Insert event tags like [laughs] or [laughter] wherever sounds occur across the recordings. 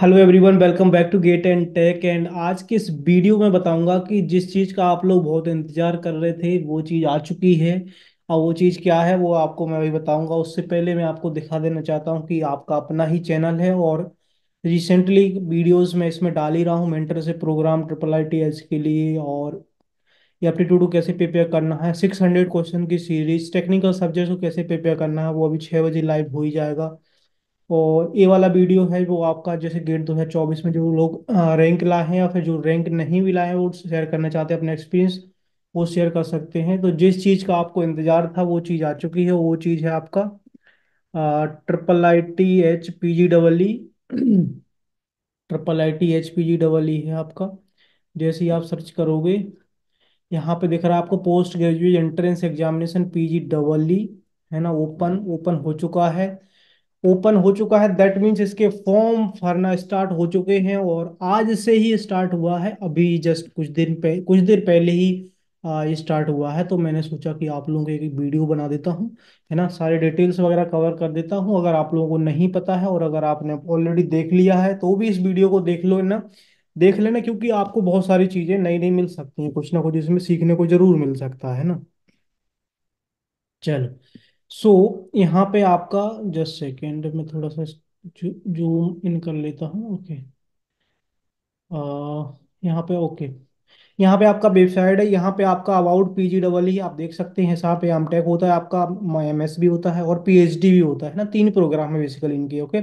Hello everyone welcome back to GATE and tech and आज के इस वीडियो में बताऊंगा कि जिस चीज़ का आप लोग बहुत इंतज़ार कर रहे थे वो चीज़ आ चुकी है और वो चीज़ क्या है वो आपको मैं अभी बताऊंगा उससे पहले मैं आपको दिखा देना चाहता हूं कि आपका अपना ही चैनल है और रिसेंटली वीडियोज़ मैं इसमें डाल ही रहा हूँ mentorship program triple I T के लिए और ये टू कैसे प्रिपेयर करना है सिक्स हंड्रेड क्वेश्चन की सीरीज टेक्निकल सब्जेक्ट को कैसे प्रिपेयर करना है वो अभी छः बजे लाइव हो ही जाएगा और ये वाला वीडियो है वो आपका जैसे गेट 2024 में जो लोग रैंक लाए हैं या फिर जो रैंक नहीं भी लाए हैं वो शेयर करना चाहते हैं अपना एक्सपीरियंस वो शेयर कर सकते हैं तो जिस चीज़ का आपको इंतजार था वो चीज़ आ चुकी है वो चीज़ है आपका triple I T H P G double E triple I T H P G double E है आपका जैसे ही आप सर्च करोगे यहाँ पे दिख रहा है आपको post graduate entrance examination P G double E है ना ओपन ओपन हो चुका है ओपन हो चुका है दैट मीन्स इसके फॉर्म भरना स्टार्ट हो चुके हैं और आज से ही स्टार्ट हुआ है अभी जस्ट कुछ दिन पे कुछ देर पहले ही ये स्टार्ट हुआ है तो मैंने सोचा कि आप लोगों को एक वीडियो बना देता हूँ है ना सारे डिटेल्स वगैरह कवर कर देता हूँ अगर आप लोगों को नहीं पता है और अगर आपने ऑलरेडी देख लिया है तो भी इस वीडियो को देख लो ना देख लेना क्योंकि आपको बहुत सारी चीज़ें नई नई मिल सकती हैं कुछ ना कुछ इसमें सीखने को जरूर मिल सकता है ना चलो सो so, यहाँ पे आपका जस्ट सेकेंड में थोड़ा सा जूम इन कर लेता हूँ ओके यहाँ पे ओके यहाँ पे आपका वेबसाइट है यहाँ पे आपका अबाउट पी जी डबल ही आप देख सकते हैं यहाँ पे टेक होता है आपका एम एस भी होता है और पी एच डी भी होता है ना तीन प्रोग्राम है बेसिकली इनके ओके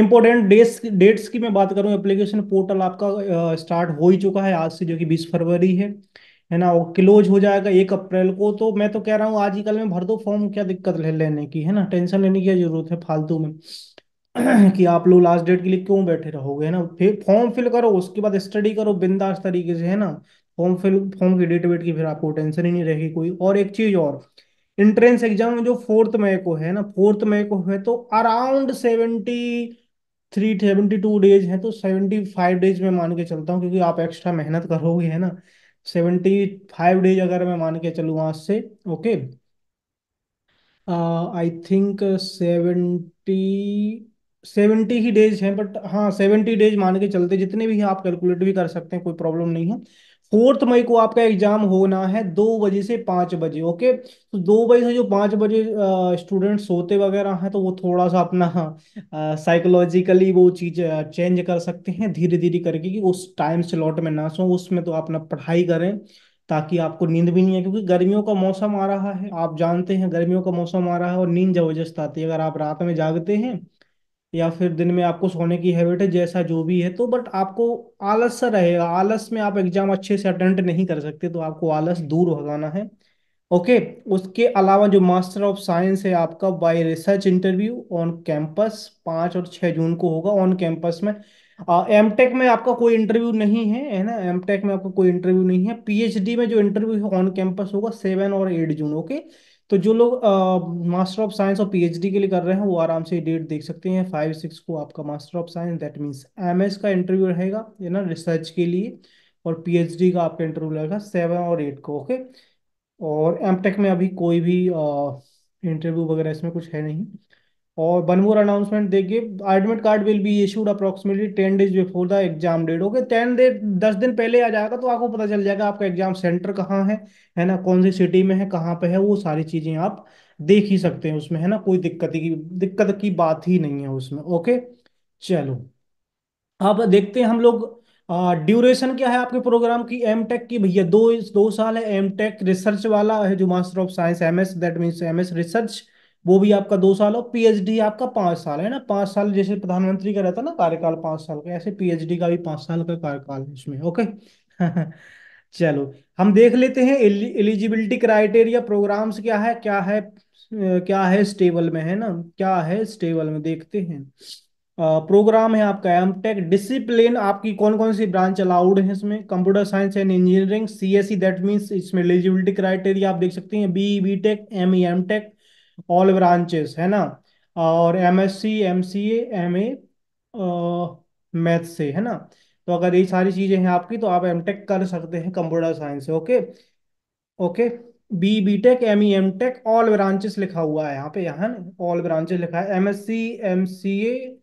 इम्पोर्टेंट डेट्स डेट्स की मैं बात करूँ एप्लीकेशन पोर्टल आपका स्टार्ट हो ही चुका है आज से जो कि बीस फरवरी है है ना वो क्लोज हो जाएगा एक अप्रैल को तो मैं तो कह रहा हूँ आज ही कल में भर दो फॉर्म क्या दिक्कत है लेने की है ना टेंशन लेने की जरूरत है फालतू में [clears throat] कि आप लोग लास्ट डेट के लिए क्यों बैठे रहोगे है ना फिर फॉर्म फिल करो उसके बाद स्टडी करो बिंदास तरीके से है ना फॉर्म फिल फॉर्म की डेट वेट की फिर आपको टेंशन ही नहीं रहेगी कोई और एक चीज और इंट्रेंस एग्जाम जो फोर्थ मई को है ना फोर्थ मई को है तो around seventy three seventy two days है तो सेवेंटी फाइव डेज में मान के चलता हूँ क्योंकि आप एक्स्ट्रा मेहनत करोगे है ना सेवेंटी फाइव डेज अगर मैं मान के चलू आज से okay I think seventy seventy ही डेज हैं बट हाँ सेवेंटी डेज मान के चलते जितने भी आप कैलकुलेट भी कर सकते हैं कोई प्रॉब्लम नहीं है फोर्थ मई को आपका एग्जाम होना है दो बजे से पांच बजे ओके तो दो बजे से जो पांच बजे स्टूडेंट्स सोते वगैरह हैं तो वो थोड़ा सा अपना साइकोलॉजिकली वो चीज़ चेंज कर सकते हैं धीरे धीरे करके कि उस टाइम स्लॉट में ना सो उसमें तो अपना पढ़ाई करें ताकि आपको नींद भी नहीं है क्योंकि गर्मियों का मौसम आ रहा है आप जानते हैं गर्मियों का मौसम आ रहा है और नींद जबरदस्त आती है अगर आप रात में जागते हैं या फिर दिन में आपको सोने की हैबिट है जैसा जो भी है तो बट आपको आलस सा रहेगा आलस में आप एग्जाम अच्छे से अटेंड नहीं कर सकते तो आपको आलस दूर भगाना है ओके उसके अलावा जो मास्टर ऑफ साइंस है आपका by research interview on campus पाँच और छः जून को होगा ऑन कैंपस में एम टेक में आपका कोई इंटरव्यू नहीं है है ना एम टेक में आपका कोई इंटरव्यू नहीं है पीएचडी में जो इंटरव्यू है ऑन कैंपस होगा सेवन और एट जून ओके तो जो लोग मास्टर ऑफ साइंस और पीएचडी के लिए कर रहे हैं वो आराम से डेट देख सकते हैं फाइव सिक्स को आपका master of science that means MS का इंटरव्यू रहेगा ये ना रिसर्च के लिए और पीएचडी का आपका इंटरव्यू रहेगा सेवन और एट को ओके और एमटेक में अभी कोई भी इंटरव्यू वगैरह इसमें कुछ है नहीं और वन मोर अनाउंसमेंट देखिए admit card will be issued issued ten days before the exam date okay ten day दस दिन पहले आ जाएगा तो आपको पता चल जाएगा आपका एग्जाम सेंटर कहाँ है है ना कौन सी सिटी में है कहाँ पे है वो सारी चीजें आप देख ही सकते हैं उसमें है ना कोई दिक्कत की दिक्कत की बात ही नहीं है उसमें ओके चलो अब देखते हैं हम लोग ड्यूरेशन क्या है आपके प्रोग्राम की एम टेक की भैया दो दो साल है एम टेक रिसर्च वाला है जो master of science M S that means M S research वो भी आपका दो साल और पीएचडी आपका पांच साल है ना पांच साल जैसे प्रधानमंत्री का रहता ना कार्यकाल पांच साल का ऐसे पीएचडी का भी पांच साल का कार्यकाल है इसमें ओके [laughs] चलो हम देख लेते हैं एलिजिबिलिटी क्राइटेरिया प्रोग्राम्स क्या है क्या है क्या है स्टेबल में है ना क्या है स्टेबल में देखते हैं प्रोग्राम है आपका एम टेक डिसिप्लिन आपकी कौन कौन सी ब्रांच अलाउड है इसमें computer science and engineering C S C that means इसमें एलिजिबिलिटी क्राइटेरिया आप देख सकते हैं B B tech M E M tech all branches है ना और M S C M C M A math से है ना तो अगर ये सारी चीज़ें हैं आपकी तो आप एम टेक कर सकते हैं कंप्यूटर साइंस से okay okay B B tech M E M tech all branches लिखा हुआ है यहाँ पे यहाँ ऑल ब्रांचेस लिखा है M S C M C A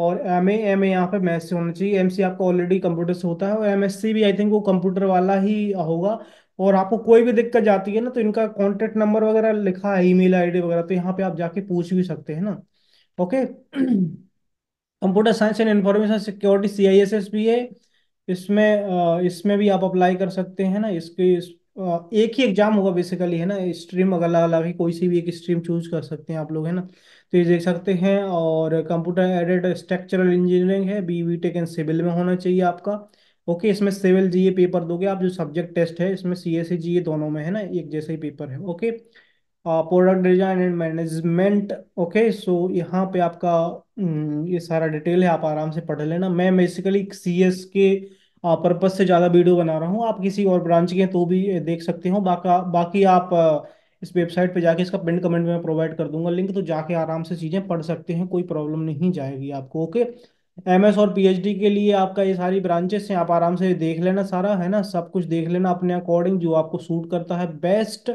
और एम ए एम ए यहाँ पे मैथ से होना चाहिए एम सी आपका ऑलरेडी कंप्यूटर से होता है और एम एस सी भी आई थिंक वो कंप्यूटर वाला ही होगा और आपको कोई भी दिक्कत जाती है ना तो इनका कॉन्टेक्ट नंबर वगैरह लिखा है ईमेल आईडी वगैरह तो यहाँ पे आप जाके पूछ भी सकते हैं ना okay computer science and information security C I S S भी है इसमें इसमें भी आप अप्लाई कर सकते हैं ना इसके इस, एक ही एग्जाम होगा बेसिकली है ना स्ट्रीम अलग अलग ही कोई सी भी एक स्ट्रीम चूज कर सकते हैं आप लोग है ना तो ये देख सकते हैं और कंप्यूटर एडेड स्ट्रक्चरल इंजीनियरिंग है B V tech and civil में होना चाहिए आपका ओके इसमें सिविल जीए पेपर दोगे आप जो सब्जेक्ट टेस्ट है इसमें सी ए सी जीए दोनों में है ना एक जैसे ही पेपर है okay product design and management okay so यहाँ पे आपका हम्म, ये सारा डिटेल है आप आराम से पढ़ लेना मैं बेसिकली सी एस के पर्पज से ज़्यादा वीडियो बना रहा हूँ आप किसी और ब्रांच के तो भी देख सकते हो बाका बाकी आप इस वेबसाइट पे जाके इसका पिंड कमेंट में प्रोवाइड कर दूंगा लिंक तो जाके आराम से चीज़ें पढ़ सकते हैं कोई प्रॉब्लम नहीं जाएगी आपको ओके एमएस और पीएचडी के लिए आपका ये सारी ब्रांचेस हैं आप आराम से देख लेना सारा है ना सब कुछ देख लेना अपने अकॉर्डिंग जो आपको सूट करता है बेस्ट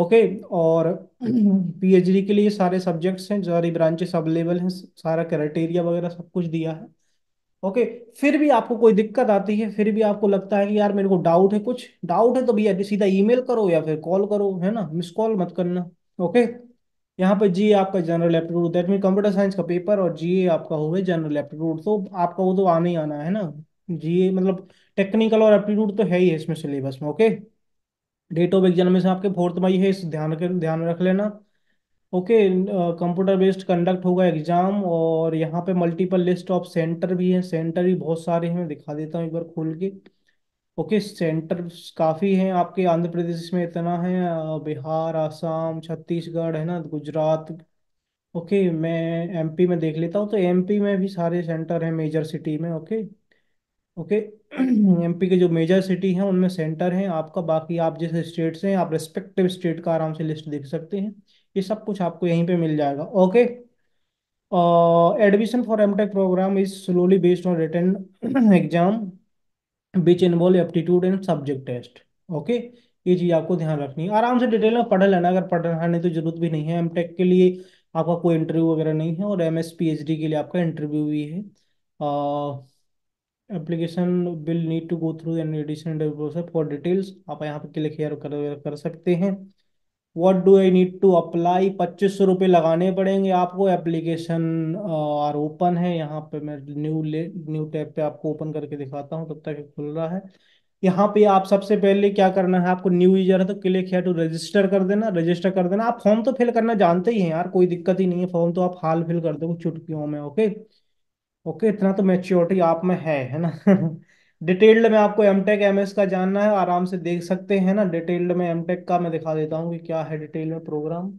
ओके और पीएचडी [clears throat] के लिए सारे सब्जेक्ट्स हैं सारी ब्रांचेस अवेलेबल हैं सारा क्राइटेरिया वगैरह सब कुछ दिया है ओके फिर भी आपको कोई दिक्कत आती है फिर भी आपको लगता है कि यार मेरे को डाउट है कुछ डाउट है तो भैया सीधा ईमेल करो या फिर कॉल करो है ना मिस कॉल मत करना ओके यहाँ पर जी आपका general aptitude that mean computer science का पेपर और जी आपका हो गया जनरल एप्टीट्यूड तो आपका वो तो आना ही आना है ना जी मतलब टेक्निकल और एप्टीट्यूड तो है ही है इसमें सिलेबस में ओके डेट ऑफ एग्जामिनेशन आपके फोर्थ मई है इस ध्यान के ध्यान रख लेना ओके कंप्यूटर बेस्ड कंडक्ट होगा एग्जाम और यहाँ पे मल्टीपल लिस्ट ऑफ सेंटर भी है सेंटर भी बहुत सारे हैं मैं दिखा देता हूँ एक बार खोल के ओके सेंटर्स काफ़ी हैं आपके आंध्र प्रदेश में इतना है बिहार आसाम छत्तीसगढ़ है ना गुजरात ओके मैं एमपी में देख लेता हूँ तो एमपी में भी सारे सेंटर हैं मेजर सिटी में ओके ओके एमपी [clears throat] के जो मेजर सिटी हैं उनमें सेंटर हैं आपका बाकी आप जैसे स्टेट्स हैं आप रेस्पेक्टिव स्टेट का आराम से लिस्ट देख सकते हैं ये सब कुछ आपको यहीं पर मिल जाएगा okay admission for M tech program is slowly based on written exam which involve aptitude and subject test okay ये चीज़ आपको ध्यान रखनी है आराम से डिटेल में पढ़ लेना अगर पढ़ाने तो जरूरत भी नहीं है एम टेक के लिए आपका कोई इंटरव्यू वगैरह नहीं है और M S P H D के लिए आपका इंटरव्यू भी है application will need to go through an additional for details आप यहाँ पे क्लिक कर, कर सकते हैं what do I need to apply पच्चीस सौ रुपये लगाने पड़ेंगे आपको एप्लीकेशन आर ओपन है यहाँ पे मैं न्यू ले न्यू टैब पे आपको ओपन करके दिखाता हूँ तब तक खुल रहा है यहाँ पे आप सबसे पहले क्या करना है आपको न्यू यूजर है तो क्लिक है टू रजिस्टर कर देना रजिस्टर कर देना आप फॉर्म तो फिल करना जानते ही हैं यार कोई दिक्कत ही नहीं है फॉर्म तो आप हाल फिल कर दो चुटकियों में ओके ओके इतना तो मेच्योरिटी आप में है है ना [laughs] डिटेल्ड में आपको एम टेक एम एस का जानना है आराम से देख सकते हैं ना डिटेल्ड में एम टेक का मैं दिखा देता हूँ कि क्या है डिटेल में प्रोग्राम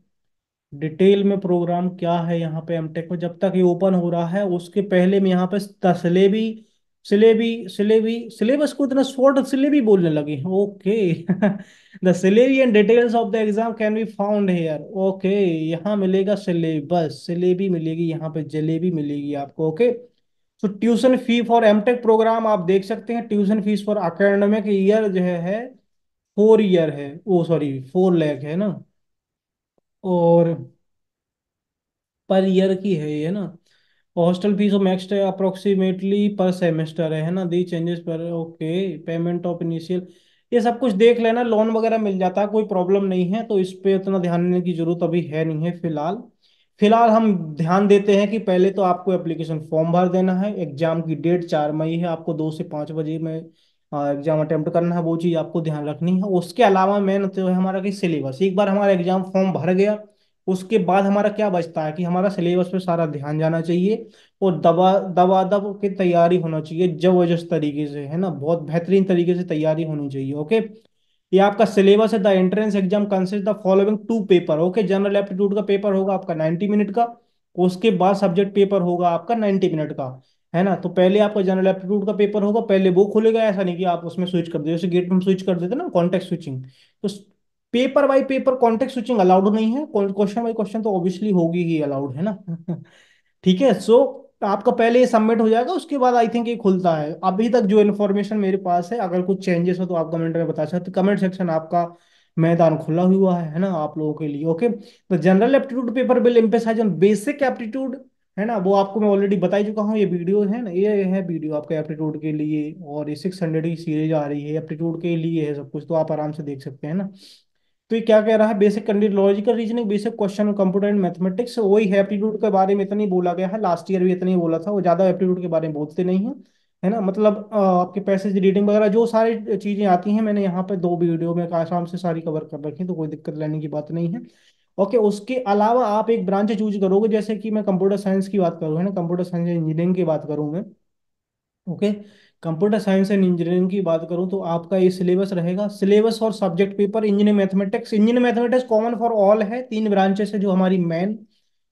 डिटेल में प्रोग्राम क्या है यहाँ पे एम टेक में जब तक ये ओपन हो रहा है उसके पहले में यहाँ पे तसलेबी सिलेबी सिलेबी सिलेबस को इतना शॉर्ट सिलेबी बोलने लगे okay the syllabi and details of the exam can be found here okay यहाँ मिलेगा सिलेबस सिलेबी मिलेगी यहाँ पे जलेबी मिलेगी आपको ओके okay? तो tuition fee for M tech program आप देख सकते हैं tuition fees for academic year जो है फोर ईयर है ओ सॉरी फोर लैख है ना और पर ईयर की है ये ना hostel fees of next approximately per semester है ना दी चेंजेस पर ओके पेमेंट ऑफ इनिशियल ये सब कुछ देख लेना लोन वगैरह मिल जाता है कोई प्रॉब्लम नहीं है तो इस पर इतना ध्यान देने की जरूरत अभी है नहीं है फिलहाल फिलहाल हम ध्यान देते हैं कि पहले तो आपको एप्लीकेशन फॉर्म भर देना है एग्जाम की डेट चार मई है आपको दो से पाँच बजे में एग्जाम अटेम्प्ट करना है वो चीज़ आपको ध्यान रखनी है उसके अलावा मेन तो है हमारा कि सिलेबस एक बार हमारा एग्जाम फॉर्म भर गया उसके बाद हमारा क्या बचता है कि हमारा सिलेबस पे सारा ध्यान जाना चाहिए और दबा दबा दब की तैयारी होना चाहिए जबरदस्त तरीके से है ना बहुत बेहतरीन तरीके से तैयारी होनी चाहिए ओके ये आपका सिलेबस है the entrance exam consist the following two paper okay general aptitude का पेपर होगा आपका नाइनटी मिनट का उसके बाद सब्जेक्ट पेपर होगा आपका नाइनटी मिनट का है ना तो पहले आपका जनरल एप्टीट्यूड का पेपर होगा पहले वो खुलेगा ऐसा नहीं कि आप उसमें स्विच कर देते गेट में स्विच कर देते ना कॉन्टेक्ट स्विचिंग तो paper by paper context switching allowed नहीं है क्वेश्चन बाई क्वेश्चन तो ऑब्वियसली होगी ही अलाउड है ना [laughs] ठीक है सो आपका पहले ये सबमिट हो जाएगा उसके बाद आई थिंक ये खुलता है अभी तक जो इन्फॉर्मेशन मेरे पास है अगर कुछ चेंजेस हो तो आप कमेंट में बता सकते कमेंट सेक्शन आपका मैदान खुला हुआ है है ना आप लोगों के लिए ओके तो general aptitude paper will emphasise on basic aptitude है ना वो आपको मैं ऑलरेडी बताई चुका हूँ ये वीडियो है ना ये है वीडियो आपके एप्टीट्यूड के लिए और ये सिक्स हंड्रेड की सीरीज आ रही है एप्टीट्यूड के लिए है सब कुछ तो आप आराम से देख सकते हैं ना तो ये क्या कह रहा है basic logical reasoning basic question computer and mathematics वही एप्टीट्यूड के बारे में इतना ही बोला गया है लास्ट ईयर भी इतना ही बोला था वो ज्यादा एप्टीट्यूड के बारे में बोलते नहीं है है ना मतलब आपके पैसेज रीडिंग वगैरह जो सारी चीजें आती हैं मैंने यहाँ पे दो वीडियो में आराम से सारी कवर कर रखी तो कोई दिक्कत लेने की बात नहीं है ओके उसके अलावा आप एक ब्रांच चूज करोगे जैसे कि मैं कंप्यूटर साइंस की बात करूँ है ना कंप्यूटर साइंस इंजीनियरिंग की बात करूँ मैं okay okay? Computer science and engineering की बात करूं तो आपका ये सिलेबस रहेगा सिलेबस और subject paper engineer mathematics engineer mathematics common for all है तीन ब्रांचेस है जो हमारी मेन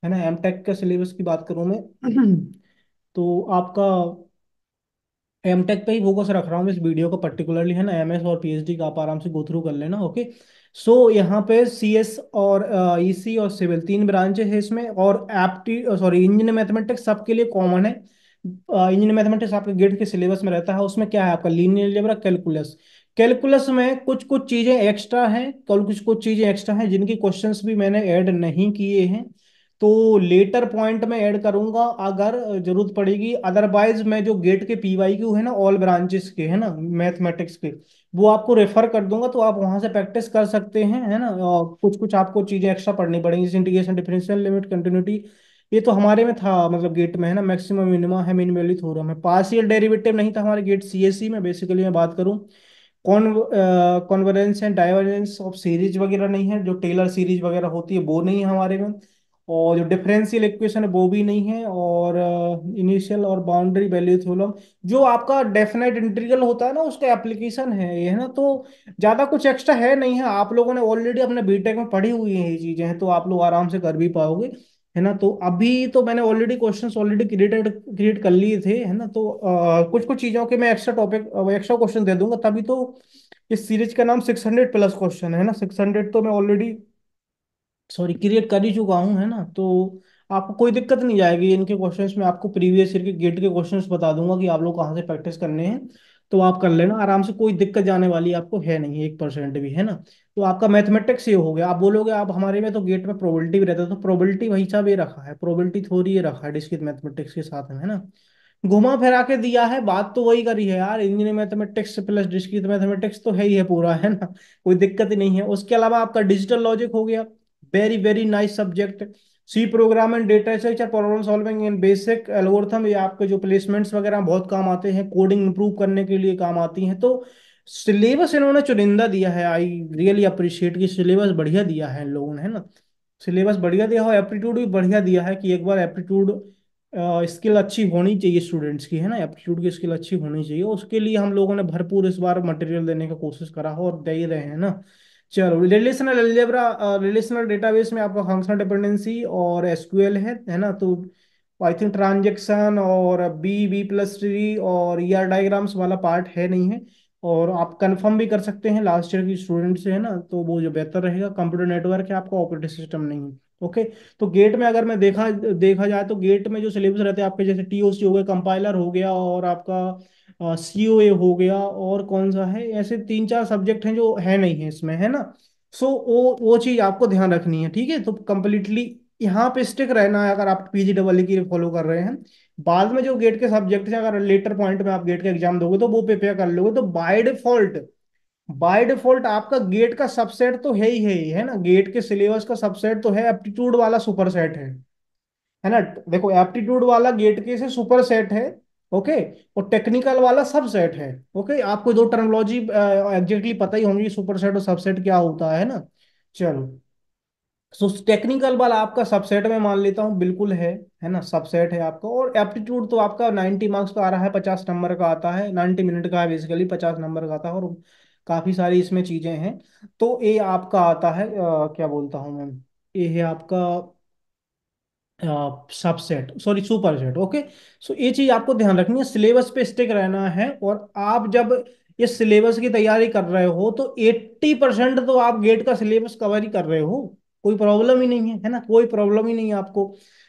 है ना एमटेक टेक का सिलेबस की बात करूं मैं [clears throat] तो आपका एमटेक पे ही फोकस रख रहा हूँ इस वीडियो को पर्टिकुलरली है ना एम एस और पी का आप आराम से गो थ्रू कर लेना ओके सो so, यहाँ पे सी एस और ई सी e और सिविल तीन ब्रांचेस है इसमें और एप्टी सॉरी इंजीनियर मैथमेटिक्स सबके लिए कॉमन है इंजीनियर मैथमेटिक्स आपके गेट के सिलेबस में रहता है उसमें क्या है आपका लीनियर एल्जेब्रा कैलकुलस कैलकुलस में कुछ कुछ चीज़ें एक्स्ट्रा हैं कुछ कुछ चीज़ें एक्स्ट्रा हैं जिनकी क्वेश्चंस भी मैंने ऐड नहीं किए हैं तो लेटर पॉइंट में ऐड करूंगा अगर जरूरत पड़ेगी अदरवाइज मैं जो गेट के पी वाई क्यू है ना ऑल ब्रांचेस के है ना मैथमेटिक्स के वो आपको रेफर कर दूंगा तो आप वहां से प्रैक्टिस कर सकते हैं है ना कुछ कुछ आपको चीजें एक्स्ट्रा पढ़नी पड़ेंगी इंटीग्रेशन डिफरेंशियल लिमिट कंटिन्यूटी ये तो हमारे में था मतलब गेट में है ना मैक्सिमम मिनिमा है मिन वैल्यू है पार्शियल डेरिवेटिव नहीं था हमारे गेट सीएससी e में बेसिकली मैं बात करूं convergence and divergence of series वगैरह नहीं है जो टेलर सीरीज वगैरह होती है वो नहीं है हमारे में और जो डिफरेंशियल इक्वेशन है वो भी नहीं है और इनिशियल uh, और बाउंड्री वैल्यू थ्योरम जो आपका डेफिनेट इंटीग्रल होता है ना उसका एप्लीकेशन है ये है ना तो ज़्यादा कुछ एक्स्ट्रा है नहीं है आप लोगों ने ऑलरेडी अपने बीटेक में पढ़ी हुई है ये चीज़ें हैं तो आप लोग आराम से कर भी पाओगे है ना तो अभी तो मैंने already questions already created create कर लिए थे है ना तो आ, कुछ कुछ चीज़ों के मैं एक्स्ट्रा टॉपिक एक्स्ट्रा क्वेश्चन दे दूंगा तभी तो इस सीरीज का नाम सिक्स हंड्रेड प्लस क्वेश्चन है ना सिक्स हंड्रेड तो मैं ऑलरेडी सॉरी क्रिएट कर ही चुका हूँ है ना तो आपको कोई दिक्कत नहीं जाएगी इनके क्वेश्चंस में आपको प्रीवियस ईयर के गेट के क्वेश्चंस बता दूंगा कि आप लोग कहाँ से प्रैक्टिस करने हैं तो आप कर लेना आराम से कोई दिक्कत जाने वाली आपको है नहीं एक परसेंट भी है ना तो आपका मैथमेटिक्स ये हो गया आप बोलोगे आप हमारे में तो गेट में प्रोबेबिलिटी भी रहता है तो प्रोबेबिलिटी वही साहब ये रखा है प्रोबेबिलिटी थोड़ी ये रखा है डिस्क्रीट मैथमेटिक्स के साथ में है ना घुमा फिरा के दिया है बात तो वही करी है यार engineering mathematics plus discrete mathematics तो है ही है पूरा है ना कोई दिक्कत ही नहीं है उसके अलावा आपका डिजिटल लॉजिक हो गया very very nice subject C program and data structure problem solving in basic algorithm ये आपके जो प्लेसमेंट्स वगैरह बहुत काम आते हैं कोडिंग इंप्रूव करने के लिए काम आती हैं तो सिलेबस इन्होंने चुनिंदा दिया है आई रियली अप्रिशिएट कि सिलेबस बढ़िया दिया है इन लोगों ने है ना सिलेबस बढ़िया दिया है एप्टीट्यूड भी बढ़िया दिया है कि एक बार एप्टीट्यूड स्किल अच्छी होनी चाहिए स्टूडेंट्स की है ना एप्टीट्यूड की स्किल अच्छी होनी चाहिए उसके लिए हम लोगों ने भरपूर इस बार मटेरियल देने का कोशिश करा हो और दे ही रहे हैं ना चलो रिलेशनल एलजेब्रा रिलेशनल डेटाबेस में आपका फंक्शनल डिपेंडेंसी और एसक्यूएल है है ना तो आई थिंक ट्रांजेक्शन और बी बी प्लस ट्री और ई आर डायग्राम्स वाला पार्ट है नहीं है और आप कंफर्म भी कर सकते हैं लास्ट ईयर की स्टूडेंट से है ना तो वो जो बेहतर रहेगा कंप्यूटर नेटवर्क है आपका ऑपरेटिंग सिस्टम नहीं ओके तो गेट में अगर मैं देखा देखा जाए तो गेट में जो सिलेबस रहते हैं आपके जैसे टी हो गए कंपाइलर हो गया और आपका सी ओ ए हो गया और कौन सा है ऐसे तीन चार सब्जेक्ट हैं जो है नहीं है इसमें है ना सो so, वो वो चीज़ आपको ध्यान रखनी है ठीक है तो कम्प्लीटली यहाँ पे स्टिक रहना है अगर आप पीजी डबल e की फॉलो कर रहे हैं बाद में जो गेट के सब्जेक्ट हैं अगर लेटर पॉइंट में आप गेट का एग्जाम दोगे तो वो प्रिपेयर कर लोगे तो बाय डिफॉल्ट बाय डिफॉल्ट आपका गेट का सबसेट तो है ही है है ना गेट के सिलेबस का सबसेट तो है एप्टीट्यूड वाला सुपर सेट है है ना देखो एप्टीट्यूड वाला गेट के से सुपर सेट है ओके और टेक्निकल वाला सबसेट है ओके आपको दो टर्मोलॉजी एग्जैक्टली पता ही होंगी सुपरसेट और सबसेट क्या होता है ना चलो सो so, टेक्निकल वाला आपका सबसेट में मान लेता हूँ बिल्कुल है है ना सबसेट है आपका और एप्टीट्यूड तो आपका 90 मार्क्स का आ रहा है 50 नंबर का आता है 90 मिनट का है बेसिकली 50 नंबर का आता है और काफ़ी सारी इसमें चीज़ें हैं तो ए आपका आता है आ, क्या बोलता हूँ मैम ए है आपका subset sorry superset okay so ये चीज आपको ध्यान रखनी है सिलेबस पे स्टिक रहना है और आप जब ये सिलेबस की तैयारी कर रहे हो तो 80 परसेंट तो आप गेट का सिलेबस कवर ही कर रहे हो कोई प्रॉब्लम ही नहीं है है ना कोई प्रॉब्लम ही नहीं है आपको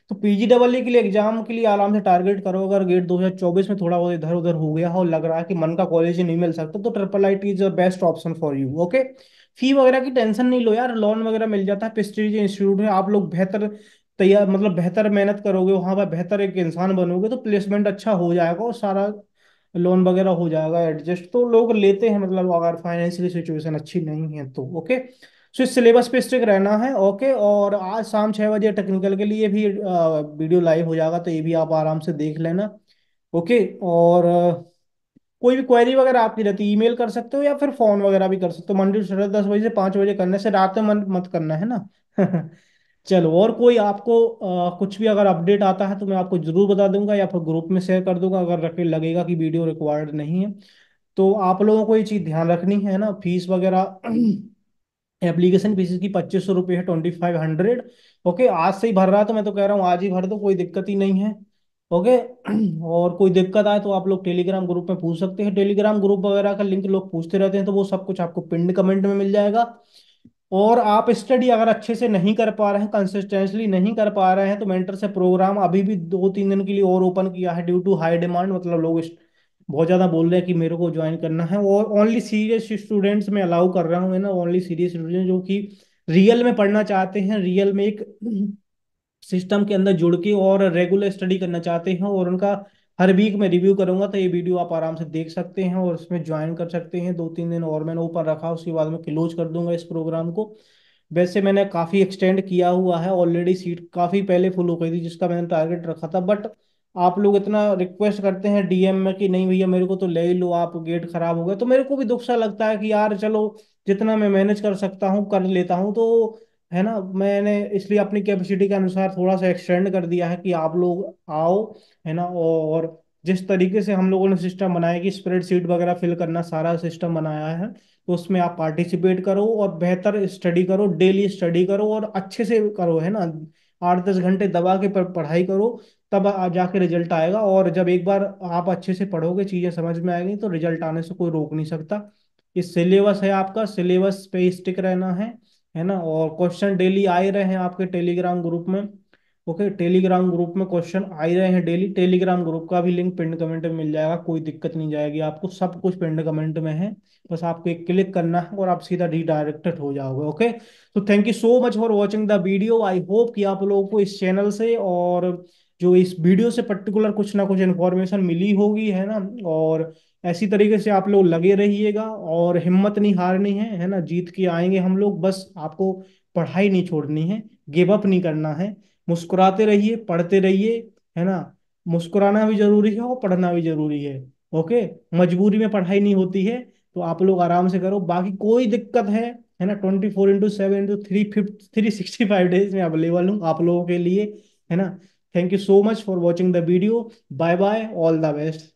तो पीजी डबल e के लिए एग्जाम के लिए आराम से टारगेट करो अगर गेट 2024 में थोड़ा बहुत इधर उधर हो गया हो लग रहा है कि मन का कॉलेज ही नहीं मिल सकता तो triple I T is best option for you okay fee वगैरह की टेंशन नहीं लो यार लोन वगैरह मिल जाता है प्रेस्टीज इंस्टीट्यूट है आप लोग बेहतर तैयार मतलब बेहतर मेहनत करोगे वहां पर बेहतर एक इंसान बनोगे तो प्लेसमेंट अच्छा हो जाएगा और सारा लोन वगैरह हो जाएगा एडजस्ट तो लोग लेते हैं मतलब अगर फाइनेंशियल सिचुएशन अच्छी नहीं है तो ओके सो इस सिलेबस पे स्ट्रिक रहना है ओके और आज शाम छः बजे टेक्निकल के लिए भी वीडियो लाइव हो जाएगा तो ये भी आप आराम से देख लेना ओके और कोई भी क्वेरी वगैरह आपकी रहती है ई कर सकते हो या फिर फोन वगैरह भी कर सकते हो मंडे सुबह दस बजे से पाँच बजे करने से रात में मत करना है ना [laughs] चलो और कोई आपको आ, कुछ भी अगर अपडेट आता है तो मैं आपको जरूर बता दूंगा या फिर ग्रुप में शेयर कर दूंगा अगर रखे लगेगा कि वीडियो रिक्वायर्ड नहीं है तो आप लोगों को ये चीज़ ध्यान रखनी है ना फीस वगैरह एप्लीकेशन फीस की पच्चीस सौ रुपये है ट्वेंटी फाइव हंड्रेड ओके आज से ही भर रहा है तो मैं तो कह रहा हूँ आज ही भर दो कोई दिक्कत ही नहीं है ओके और कोई दिक्कत आए तो आप लोग टेलीग्राम ग्रुप में पूछ सकते हैं टेलीग्राम ग्रुप वगैरह का लिंक लोग पूछते रहते हैं तो वो सब कुछ आपको पिंड कमेंट में मिल जाएगा और आप स्टडी अगर अच्छे से नहीं कर पा रहे हैं कंसिस्टेंसली नहीं कर पा रहे हैं तो से प्रोग्राम अभी भी दो तीन दिन के लिए और ओपन किया है ड्यू टू हाई डिमांड मतलब लोग बहुत ज़्यादा बोल रहे हैं कि मेरे को ज्वाइन करना है और ओनली सीरियस स्टूडेंट्स में अलाउ कर रहा हूँ ना ओनली सीरियस स्टूडेंट जो कि रियल में पढ़ना चाहते हैं रियल में एक सिस्टम के अंदर जुड़ के और रेगुलर स्टडी करना चाहते हैं और उनका हर वीक में रिव्यू करूंगा तो ये वीडियो आप आराम से देख सकते हैं और इसमें ज्वाइन कर सकते हैं दो तीन दिन और मैंने ऊपर रखा उसके बाद में क्लोज कर दूंगा इस प्रोग्राम को वैसे मैंने काफ़ी एक्सटेंड किया हुआ है ऑलरेडी सीट काफ़ी पहले फुल हो गई थी जिसका मैंने टारगेट रखा था बट आप लोग इतना रिक्वेस्ट करते हैं डीएम में कि नहीं भैया मेरे को तो ले लो आप गेट खराब हो गया तो मेरे को भी दुख सा लगता है कि यार चलो जितना मैं मैनेज कर सकता हूँ कर लेता हूँ तो है ना मैंने इसलिए अपनी कैपेसिटी के अनुसार थोड़ा सा एक्सटेंड कर दिया है कि आप लोग आओ है ना और जिस तरीके से हम लोगों ने सिस्टम बनाया कि स्प्रेडशीट वगैरह फिल करना सारा सिस्टम बनाया है तो उसमें आप पार्टिसिपेट करो और बेहतर स्टडी करो डेली स्टडी करो और अच्छे से करो है ना आठ दस घंटे दबा के पढ़ाई करो तब जाके रिजल्ट आएगा और जब एक बार आप अच्छे से पढ़ोगे चीज़ें समझ में आएंगी तो रिजल्ट आने से कोई रोक नहीं सकता ये सिलेबस है आपका सिलेबस पे स्टिक रहना है है ना और क्वेश्चन डेली आ रहे हैं आपके टेलीग्राम ग्रुप में ओके टेलीग्राम ग्रुप में क्वेश्चन आ रहे हैं डेली टेलीग्राम ग्रुप का भी लिंक पिंड कमेंट में मिल जाएगा कोई दिक्कत नहीं जाएगी आपको सब कुछ पिंड कमेंट में है बस आपको एक क्लिक करना है और आप सीधा रिडायरेक्टेड हो जाओगे ओके तो thank you so much for watching the video I hope कि आप लोगों को इस चैनल से और जो इस वीडियो से पर्टिकुलर कुछ ना कुछ इन्फॉर्मेशन मिली होगी है ना और ऐसी तरीके से आप लोग लगे रहिएगा और हिम्मत नहीं हारनी है है ना जीत के आएंगे हम लोग बस आपको पढ़ाई नहीं छोड़नी है गिव अप नहीं करना है मुस्कुराते रहिए पढ़ते रहिए है ना मुस्कुराना भी जरूरी है और पढ़ना भी जरूरी है ओके मजबूरी में पढ़ाई नहीं होती है तो आप लोग आराम से करो बाकी कोई दिक्कत है है ना twenty four into seven into three fifty three sixty five days में अवेलेबल हूँ आप लोगों के लिए है ना Thank you so much for watching the video. Bye bye. All the best.